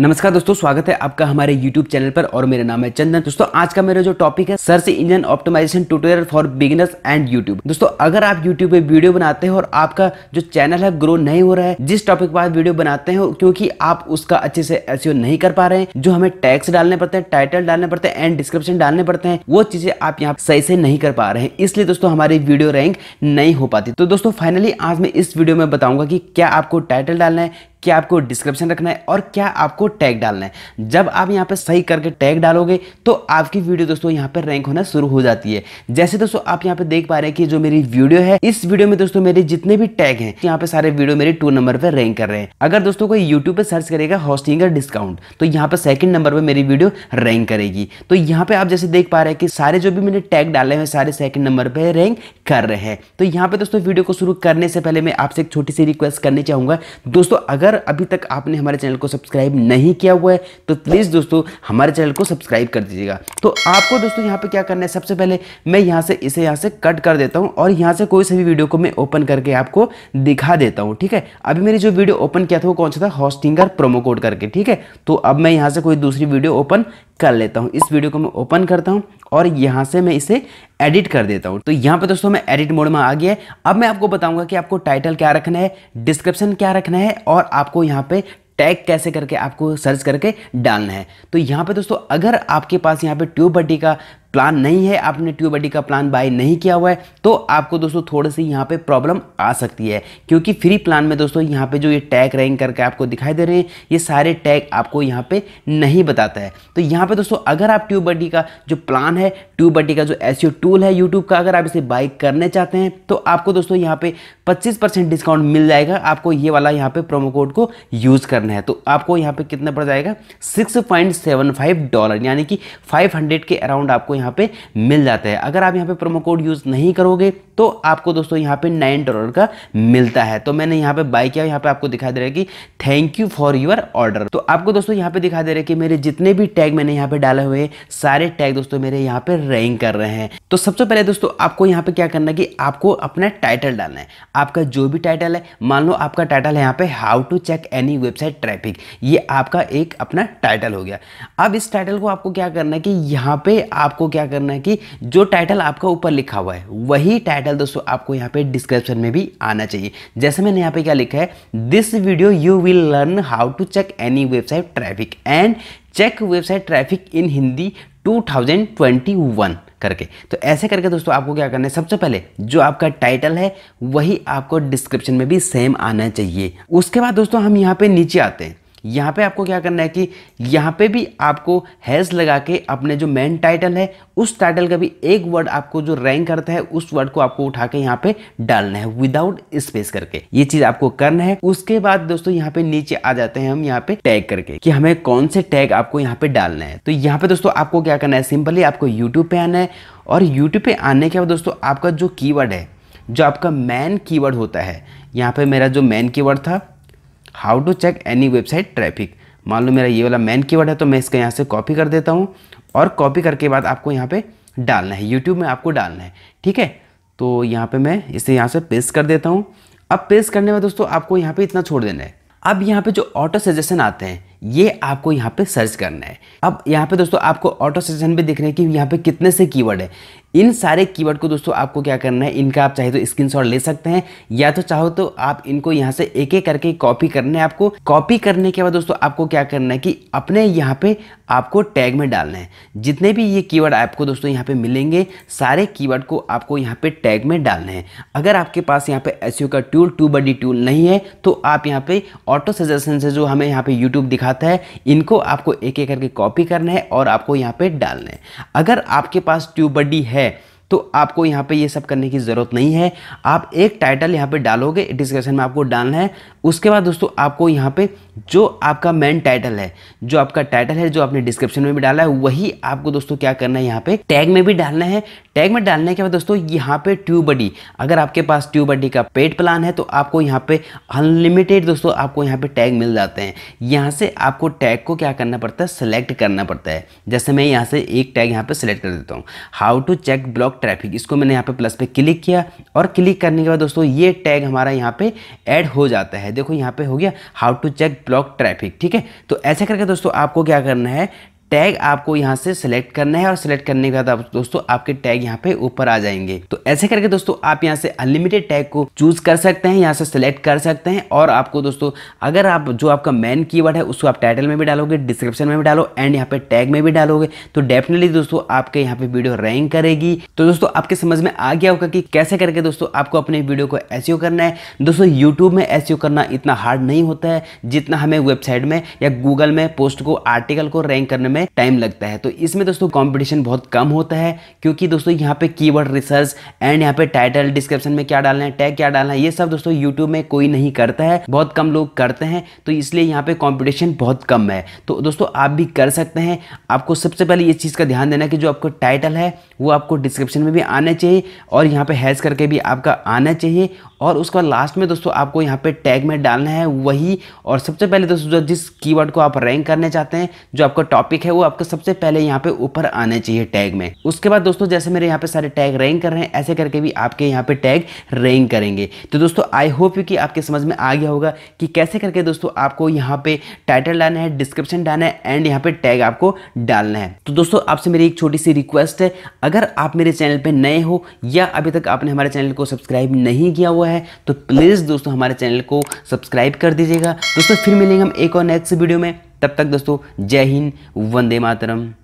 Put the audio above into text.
नमस्कार दोस्तों स्वागत है आपका हमारे YouTube चैनल पर और मेरा नाम है चंदन दोस्तों आज का मेरा जो टॉपिक है search engine optimisation tutorial for beginners and YouTube दोस्तों अगर आप YouTube पे वीडियो बनाते हैं और आपका जो चैनल है ग्रो नहीं हो रहा है जिस टॉपिक पर आप वीडियो बनाते हैं क्योंकि आप उसका अच्छे से एस e नहीं कर पा रहे हैं जो हमें टैक्स डालने पड़ते हैं टाइटल डालने पड़ते हैं एंड डिस्क्रिप्शन डालने पड़ते हैं वो चीजें आप यहाँ सही से नहीं कर पा रहे हैं इसलिए दोस्तों हमारी वीडियो रैंक नहीं हो पाती तो दोस्तों फाइनली आज मैं इस वीडियो में बताऊंगा की क्या आपको टाइटल डालना है क्या आपको डिस्क्रिप्शन रखना है और क्या आपको टैग डालना है जब आप यहाँ पर सही करके टैग डालोगे तो आपकी वीडियो दोस्तों यहाँ पर रैंक होना शुरू हो जाती है जैसे दोस्तों आप यहाँ पर देख पा रहे हैं कि जो मेरी वीडियो है इस वीडियो में दोस्तों मेरे जितने भी टैग हैं यहाँ पर सारे वीडियो मेरे टू नंबर पर रैंक कर रहे हैं अगर दोस्तों कोई यूट्यूब पर सर्च करेगा होस्टिंगर डिस्काउंट तो यहाँ पर सेकंड नंबर पर मेरी वीडियो रैंक करेगी तो यहाँ पर आप जैसे देख पा रहे हैं कि सारे जो भी मैंने टैग डाले हैं सारे सेकंड नंबर पर रैंक कर रहे हैं तो यहाँ पर दोस्तों वीडियो को शुरू करने से पहले मैं आपसे एक छोटी सी रिक्वेस्ट करनी चाहूंगा दोस्तों अगर अगर अभी तक आपने हमारे चैनल को सब्सक्राइब नहीं किया हुआ है तो प्लीज़ दोस्तों हमारे चैनल को सब्सक्राइब कर दीजिएगा तो आपको दोस्तों यहाँ पे क्या करना है सबसे पहले मैं यहाँ से इसे यहाँ से कट कर देता हूँ और यहाँ से कोई सभी वीडियो को मैं ओपन करके आपको दिखा देता हूँ ठीक है अभी मेरी जो वीडियो ओपन किया था वो कौन सा था हॉस्टिंगर प्रोमो कोड करके ठीक है तो अब मैं यहाँ से कोई दूसरी वीडियो ओपन कर लेता हूँ इस वीडियो को मैं ओपन करता हूँ और यहाँ से मैं इसे एडिट कर देता हूँ तो यहाँ पर दोस्तों मैं एडिट मोड में आ गया है अब मैं आपको बताऊँगा कि आपको टाइटल क्या रखना है डिस्क्रिप्शन क्या रखना है और आपको यहाँ पे टैग कैसे करके आपको सर्च करके डालना है तो यहाँ पे दोस्तों अगर आपके पास यहाँ पे ट्यूब बड्डी का प्लान नहीं है आपने ट्यूबडी का प्लान बाय नहीं किया हुआ है तो आपको दोस्तों थोड़ी सी यहाँ पे प्रॉब्लम आ सकती है क्योंकि फ्री प्लान में दोस्तों यहाँ पे जो ये टैग रैंक करके आपको दिखाई दे रहे हैं ये सारे टैग आपको यहाँ पे नहीं बताता है तो यहाँ पे दोस्तों अगर आप ट्यूब ट्यूबडी का जो प्लान है ट्यूबडी का जो एस टूल e है यूट्यूब का अगर आप इसे बाई करने चाहते हैं तो आपको दोस्तों यहाँ पे पच्चीस डिस्काउंट मिल जाएगा आपको ये वाला यहाँ पे प्रोमो कोड को यूज़ करना है तो आपको यहाँ पे कितना पड़ जाएगा सिक्स डॉलर यानी कि फाइव के अराउंड आपको यहाँ यहाँ पे मिल जाता है अगर आप यहाँ पे प्रोमो कोड यूज़ नहीं करोगे तो आपको दोस्तों यहाँ पे नाइन डॉलर का मिलता है तो मैंने यहाँ पे बाय किया यहाँ पे आपको दिखा दे रहा है कि thank you for your order तो आपको दोस्तों यहाँ पे दिखा दे रहा है कि मेरे जितने भी टैग मैंने यहाँ पे डाले हुए सारे टैग दोस्तों मेरे यहाँ पे रैंक कर रहे हैं तो सबसे पहले दोस्तों आपको यहाँ पे क्या करना है कि आपको अपना टाइटल डालना है आपका जो भी टाइटल है मान लो आपका टाइटल है यहाँ पे how to check any website traffic ये आपका एक अपना टाइटल हो गया अब इस टाइटल को आपको क्या करना है कि यहाँ पे आपको क्या करना है कि जो टाइटल आपका ऊपर लिखा हुआ है वही टाइटल दोस्तों आपको यहाँ पे डिस्क्रिप्शन में भी आना चाहिए जैसे मैंने यहाँ पे क्या लिखा है this video you will learn how to check any website traffic and check website traffic in Hindi 2021 करके तो ऐसे करके दोस्तों आपको क्या करना है सबसे पहले जो आपका टाइटल है वही आपको डिस्क्रिप्शन में भी सेम आना चाहिए उसके बाद दोस्तों हम यहाँ पे नीचे आते हैं यहाँ पे आपको क्या करना है कि यहाँ पे भी आपको हैज़ लगा के अपने जो मेन टाइटल है उस टाइटल का भी एक वर्ड आपको जो रैंक करता है उस वर्ड को आपको उठा के यहाँ पे डालना है विदाउट स्पेस करके ये चीज़ आपको करना है उसके बाद दोस्तों यहाँ पे नीचे आ जाते हैं हम यहाँ पे टैग करके कि हमें कौन से टैग आपको यहाँ पे डालना है तो यहाँ पे दोस्तों आपको क्या करना है सिंपली आपको यूट्यूब पे आना है और यूट्यूब पे आने के बाद दोस्तों आपका जो की है जो आपका मैन की होता है यहाँ पे मेरा जो मैन कीवर्ड था how to check any website traffic मान लो मेरा ये वाला मेन कीवर्ड है तो मैं इसका यहाँ से कॉपी कर देता हूँ और कॉपी करके बाद आपको यहाँ पे डालना है यूट्यूब में आपको डालना है ठीक है तो यहाँ पे मैं इसे यहाँ से पेस्ट कर देता हूँ अब पेस्ट करने में दोस्तों आपको यहाँ पे इतना छोड़ देना है अब यहाँ पे जो ऑटो सजेशन आते हैं ये आपको यहाँ पे सर्च करना है अब यहाँ पे दोस्तों आपको ऑटो सजेशन भी दिख रहे हैं कि यहाँ पे कितने से कीवर्ड है इन सारे कीवर्ड को दोस्तों आपको क्या करना है इनका आप चाहे तो स्क्रीनशॉट ले सकते हैं या तो चाहो तो आप इनको यहाँ से एक एक करके कॉपी करने है आपको कॉपी करने के बाद दोस्तों आपको क्या करना है कि अपने यहाँ पे आपको टैग में डालना है जितने भी ये कीवर्ड आपको दोस्तों यहाँ पे मिलेंगे सारे कीवर्ड को आपको यहाँ पे टैग में डालना है अगर आपके पास यहाँ पे एस e का टूल टू बडी टूल नहीं है तो आप यहाँ पे ऑटो सजेशन से जो हमें यहाँ पे यूट्यूब दिखाता है इनको आपको एक एक करके कॉपी करना है और आपको यहाँ पे डालना है अगर आपके पास बडी है है तो आपको यहाँ पे ये सब करने की ज़रूरत नहीं है आप एक टाइटल यहाँ पे डालोगे डिस्क्रिप्शन में आपको डालना है उसके बाद दोस्तों आपको यहाँ पे जो आपका मेन टाइटल है जो आपका टाइटल है जो आपने डिस्क्रिप्शन में भी डाला है वही आपको दोस्तों क्या करना है यहाँ पे टैग में भी डालना है टैग में डालने के बाद दोस्तों यहाँ पे बडी अगर आपके पास ट्यूब बडी का पेड प्लान है तो आपको यहाँ पे अनलिमिटेड दोस्तों आपको यहाँ पे टैग मिल जाते हैं यहाँ से आपको टैग को क्या करना पड़ता है सिलेक्ट करना पड़ता है जैसे मैं यहाँ से एक टैग यहाँ पे सिलेक्ट कर देता हूँ how to check blog traffic इसको मैंने यहाँ पे प्लस पे क्लिक किया और क्लिक करने के बाद दोस्तों ये टैग हमारा यहाँ पे ऐड हो जाता है देखो यहाँ पे हो गया how to check blog traffic ठीक है तो ऐसे करके दोस्तों आपको क्या करना है टैग आपको यहाँ से सिलेक्ट करना है और सिलेक्ट करने के बाद आप दोस्तों आपके टैग यहाँ पे ऊपर आ जाएंगे तो ऐसे करके दोस्तों आप यहाँ से अनलिमिटेड टैग को चूज कर सकते हैं यहाँ से सिलेक्ट कर सकते हैं और आपको दोस्तों अगर आप जो आपका मेन कीवर्ड है उसको आप टाइटल में भी डालोगे डिस्क्रिप्शन में भी डालो एंड यहाँ पे टैग में भी डालोगे तो डेफिनेटली दोस्तों आपके यहाँ पे वीडियो रैंक करेगी तो दोस्तों आपके समझ में आ गया होगा कि कैसे करके दोस्तों आपको अपने वीडियो को एस e करना है दोस्तों यूट्यूब में एस e करना इतना हार्ड नहीं होता है जितना हमें वेबसाइट में या गूगल में पोस्ट को आर्टिकल को रैंक करने में में टाइम लगता है तो इसमें दोस्तों कॉम्पिटिशन बहुत कम होता है क्योंकि दोस्तों यहाँ पे कीवर्ड रिसर्च एंड यहाँ पे टाइटल डिस्क्रिप्शन में क्या डालना है टैग क्या डालना है ये सब दोस्तों यूट्यूब में कोई नहीं करता है बहुत कम लोग करते हैं तो इसलिए यहाँ पे कॉम्पिटिशन बहुत कम है तो दोस्तों आप भी कर सकते हैं आपको सबसे पहले इस चीज़ का ध्यान देना कि जो आपको टाइटल है वो आपको डिस्क्रिप्शन में भी आना चाहिए और यहाँ पे हैज करके भी आपका आना चाहिए और उसका लास्ट में दोस्तों आपको यहाँ पे टैग में डालना है वही और सबसे पहले दोस्तों जो जिस कीवर्ड को आप रैंक करने चाहते हैं जो आपका टॉपिक रैंक है वो आपको सबसे पहले यहाँ पे ऊपर आने चाहिए टैग में उसके बाद दोस्तों जैसे मेरे यहाँ पे सारे टैग रैंक कर रहे हैं ऐसे करके भी आपके यहाँ पे टैग रैंक करेंगे तो दोस्तों आई होप यू कि आपके समझ में आ गया होगा कि कैसे करके दोस्तों आपको यहाँ पे टाइटल डालना है डिस्क्रिप्शन डालना है एंड यहाँ पे टैग आपको डालना है तो दोस्तों आपसे मेरी एक छोटी सी रिक्वेस्ट है अगर आप मेरे चैनल पर नए हो या अभी तक आपने हमारे चैनल को सब्सक्राइब नहीं किया हुआ है तो प्लीज़ दोस्तों हमारे चैनल को सब्सक्राइब कर दीजिएगा दोस्तों फिर मिलेंगे हम एक और नेक्स्ट वीडियो में तब तक दोस्तों जय हिंद वंदे मातरम